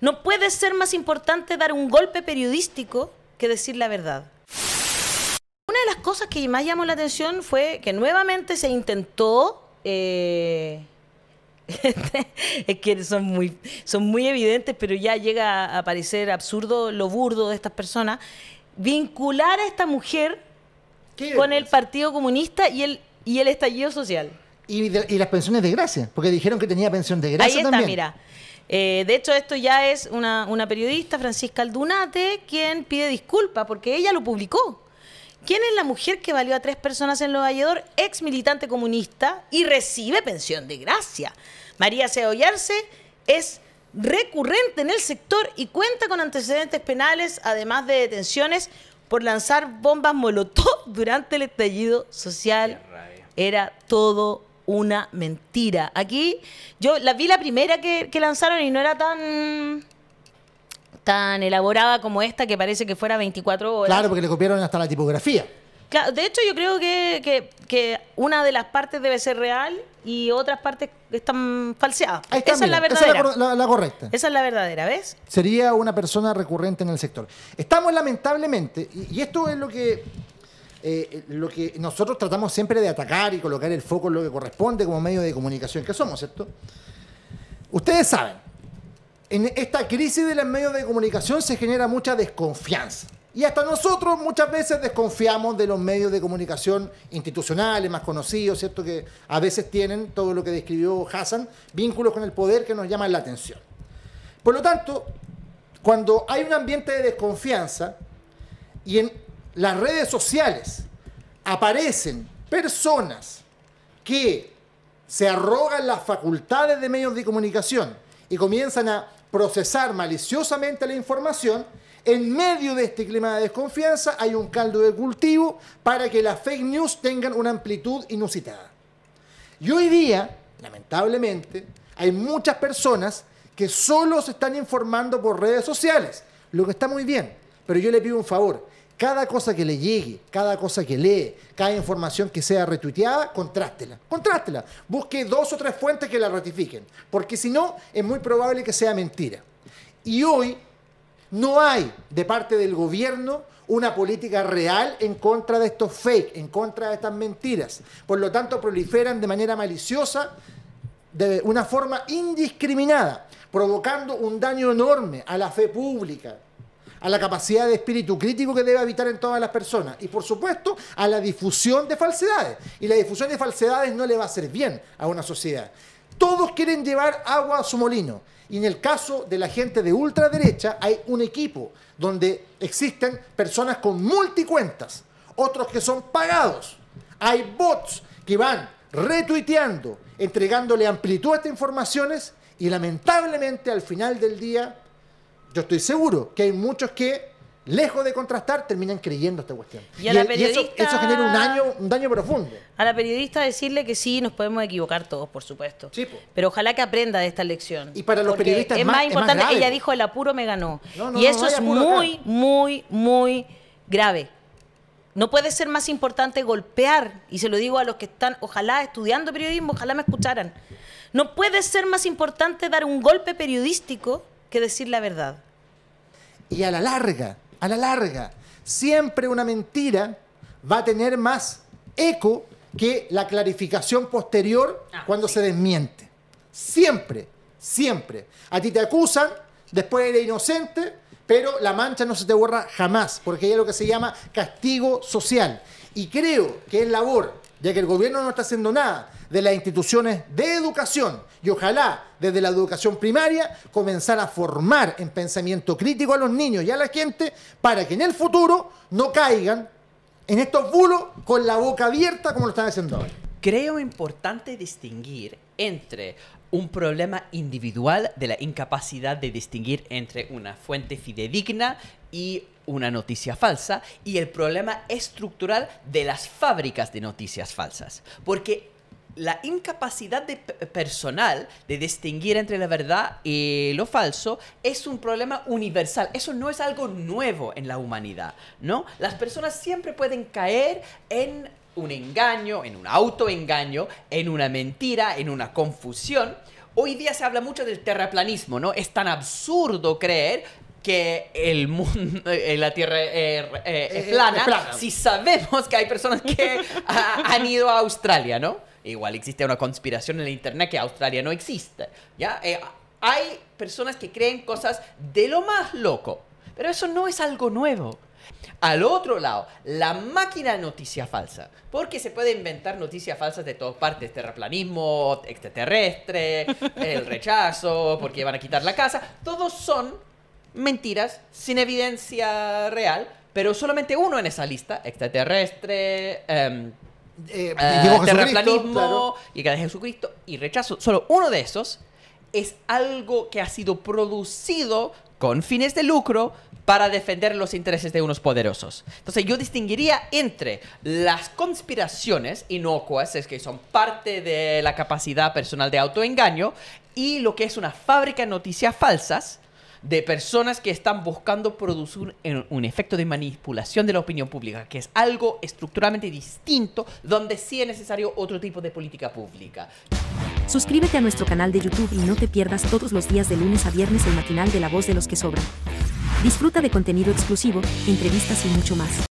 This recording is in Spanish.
No puede ser más importante dar un golpe periodístico que decir la verdad. Una de las cosas que más llamó la atención fue que nuevamente se intentó... Eh, es que son muy, son muy evidentes, pero ya llega a parecer absurdo lo burdo de estas personas, vincular a esta mujer con el Partido Comunista y el, y el estallido social. Y, las pensiones de gracia, porque dijeron que tenía pensión de gracia. Ahí está, mira. Eh, de hecho, esto ya es una, periodista, Francisca Aldunate, quien pide disculpas porque ella lo publicó. ¿Quién es la mujer que valió a tres personas en Los Valledor? Ex militante comunista y recibe pensión de gracia. María Seollarse es recurrente en el sector y cuenta con antecedentes penales, además de detenciones por lanzar bombas molotov durante el estallido social. Era todo una mentira. Aquí yo la vi la primera que, lanzaron y no era tan tan elaborada como esta que parece que fuera 24 horas. Claro, porque le copiaron hasta la tipografía. de hecho yo creo que, una de las partes debe ser real y otras partes están falseadas. esa es la verdadera. Esa es la, correcta. Esa es la verdadera, ¿ves? Sería una persona recurrente en el sector. Estamos lamentablemente, y esto es lo que eh, eh, lo que nosotros tratamos siempre de atacar y colocar el foco en lo que corresponde como medios de comunicación que somos, ¿cierto? Ustedes saben, en esta crisis de los medios de comunicación se genera mucha desconfianza. Y hasta nosotros muchas veces desconfiamos de los medios de comunicación institucionales más conocidos, ¿cierto? Que a veces tienen, todo lo que describió Hassan, vínculos con el poder que nos llaman la atención. Por lo tanto, cuando hay un ambiente de desconfianza y en las redes sociales aparecen personas que se arrogan las facultades de medios de comunicación y comienzan a procesar maliciosamente la información, en medio de este clima de desconfianza hay un caldo de cultivo para que las fake news tengan una amplitud inusitada. Y hoy día, lamentablemente, hay muchas personas que solo se están informando por redes sociales, lo que está muy bien, pero yo le pido un favor, cada cosa que le llegue, cada cosa que lee, cada información que sea retuiteada, contrástela. Contrástela. Busque dos o tres fuentes que la ratifiquen, porque si no, es muy probable que sea mentira. Y hoy no hay de parte del gobierno una política real en contra de estos fake, en contra de estas mentiras. Por lo tanto, proliferan de manera maliciosa, de una forma indiscriminada, provocando un daño enorme a la fe pública, a la capacidad de espíritu crítico que debe habitar en todas las personas y por supuesto a la difusión de falsedades. Y la difusión de falsedades no le va a hacer bien a una sociedad. Todos quieren llevar agua a su molino. Y en el caso de la gente de ultraderecha hay un equipo donde existen personas con multicuentas, otros que son pagados. Hay bots que van retuiteando, entregándole amplitud a estas informaciones y lamentablemente al final del día yo estoy seguro que hay muchos que, lejos de contrastar, terminan creyendo esta cuestión. Y, eso, genera un daño, un daño profundo. A la periodista decirle que sí, nos podemos equivocar todos, por supuesto. Pero ojalá que aprenda de esta lección. Y para los periodistas es más, importante. que ella dijo, el apuro me ganó. y eso es muy, muy, muy grave. No puede ser más importante golpear, y se lo digo a los que están, ojalá estudiando periodismo, ojalá me escucharan. No puede ser más importante dar un golpe periodístico que decir la verdad. Y a la larga, a la larga, siempre una mentira va a tener más eco que la clarificación posterior ah, cuando se desmiente. Siempre, siempre. A ti te acusan, después eres inocente, pero la mancha no se te borra jamás, porque hay lo que se llama castigo social. Y creo que es labor, ya que el gobierno no está haciendo nada, de las instituciones de educación y ojalá desde la educación primaria comenzar a formar en pensamiento crítico a los niños y a la gente para que en el futuro no caigan en estos bulos con la boca abierta como lo están haciendo hoy. Creo importante distinguir entre un problema individual de la incapacidad de distinguir entre una fuente fidedigna y una noticia falsa y el problema estructural de las fábricas de noticias falsas. Porque la incapacidad personal de distinguir entre la verdad y lo falso es un problema universal. Eso no es algo nuevo en la humanidad, ¿no? Las personas siempre pueden caer en un engaño, en un autoengaño, en una mentira, en una confusión. Hoy día se habla mucho del terraplanismo, ¿no? Es tan absurdo creer que el mundo, eh, la Tierra eh, eh, es, plana, si sabemos que hay personas que han ido a Australia, ¿no? Igual existe una conspiración en el Internet que Australia no existe. ¿ya? Eh, hay personas que creen cosas de lo más loco, pero eso no es algo nuevo. Al otro lado, la máquina de noticia falsa. Porque se puede inventar noticias falsas de todas partes. Terraplanismo, extraterrestre, el rechazo, porque van a quitar la casa. Todos son mentiras sin evidencia real. Pero solamente uno en esa lista, extraterrestre, em, eh, uh, ah, de Jesucristo y rechazo. Solo uno de esos es algo que ha sido producido con fines de lucro para defender los intereses de unos poderosos. Entonces yo distinguiría entre las conspiraciones inocuas, es que son parte de la capacidad personal de autoengaño, y lo que es una fábrica de noticias falsas, de personas que están buscando producir un efecto de manipulación de la opinión pública, que es algo estructuralmente distinto donde sí es necesario otro tipo de política pública. Suscríbete a nuestro canal de YouTube y no te pierdas todos los días de lunes a viernes el matinal de La Voz de los que Sobran. Disfruta de contenido exclusivo, entrevistas y mucho más.